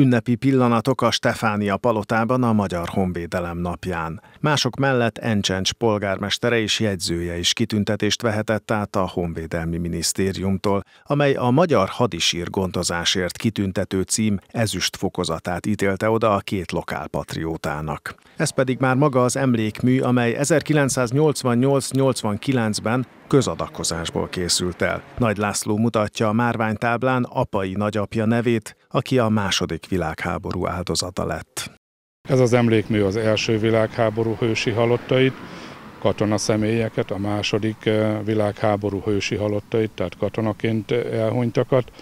Ünnepi pillanatok a Stefánia palotában a Magyar Honvédelem napján. Mások mellett Encsencs polgármestere és jegyzője is kitüntetést vehetett át a Honvédelmi Minisztériumtól, amely a Magyar Hadisír gondozásért kitüntető cím ezüst fokozatát ítélte oda a két lokál patriótának. Ez pedig már maga az emlékmű, amely 1988-89-ben közadakozásból készült el. Nagy László mutatja a márványtáblán apai nagyapja nevét, aki a második világháború áldozata lett. Ez az emlékmű az első világháború hősi halottait, katona személyeket, a második eh, világháború hősi halottait, tehát katonaként eh, elhunytakat,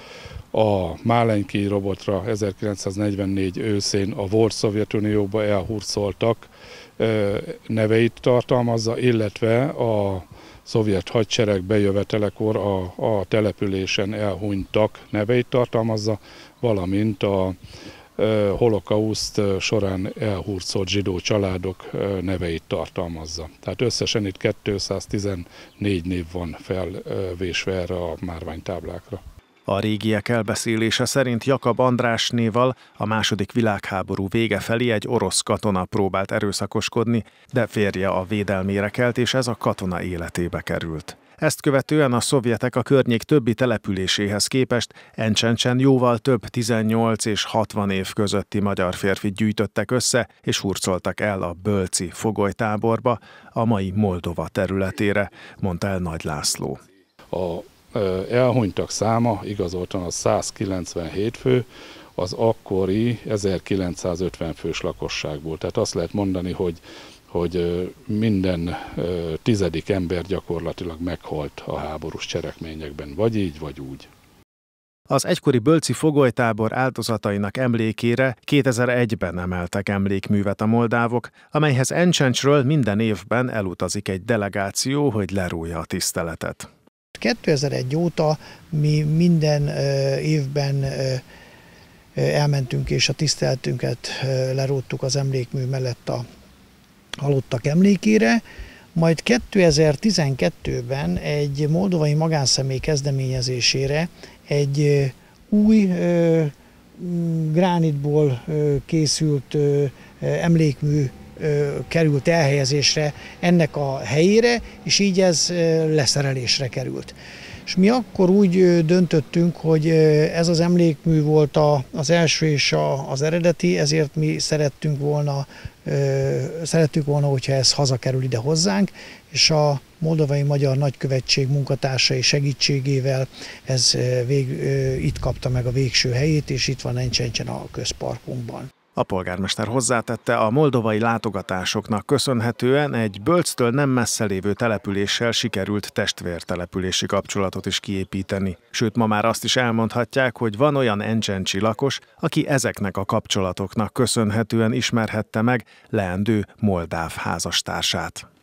a Málenki robotra 1944 őszén a volt Szovjetunióba elhurcoltak neveit tartalmazza, illetve a szovjet hadsereg bejövetelekor a, a településen elhunytak neveit tartalmazza, valamint a holokauszt során elhurcolt zsidó családok neveit tartalmazza. Tehát összesen itt 214 név van felvésve erre a márványtáblákra. A régiek elbeszélése szerint Jakab András néval a második világháború vége felé egy orosz katona próbált erőszakoskodni, de férje a védelmére kelt, és ez a katona életébe került. Ezt követően a szovjetek a környék többi településéhez képest Encsencsen jóval több 18 és 60 év közötti magyar férfit gyűjtöttek össze, és hurcoltak el a Bölci fogolytáborba, a mai Moldova területére, mondta el Nagy László. A elhunytak száma igazoltan a 197 fő, az akkori 1950 fős lakosságból. Tehát azt lehet mondani, hogy hogy minden tizedik ember gyakorlatilag meghalt a háborús cselekményekben, vagy így, vagy úgy. Az egykori Bölci fogolytábor áldozatainak emlékére 2001-ben emeltek emlékművet a moldávok, amelyhez Encsencsről minden évben elutazik egy delegáció, hogy lerújja a tiszteletet. 2001 óta mi minden évben elmentünk és a tiszteltünket leróttuk az emlékmű mellett a halottak emlékére, majd 2012-ben egy moldovai magánszemély kezdeményezésére egy új gránitból készült emlékmű került elhelyezésre ennek a helyére, és így ez leszerelésre került. És mi akkor úgy döntöttünk, hogy ez az emlékmű volt a, az első és a, az eredeti, ezért mi szerettünk volna, szerettük volna, hogyha ez hazakerül ide hozzánk, és a Moldovai Magyar Nagykövetség munkatársai segítségével ez vég, itt kapta meg a végső helyét, és itt van Encsencsen a közparkunkban. A polgármester hozzátette, a moldovai látogatásoknak köszönhetően egy Bölctől nem messze lévő településsel sikerült testvértelepülési kapcsolatot is kiépíteni. Sőt, ma már azt is elmondhatják, hogy van olyan encsencsi lakos, aki ezeknek a kapcsolatoknak köszönhetően ismerhette meg leendő moldáv házastársát.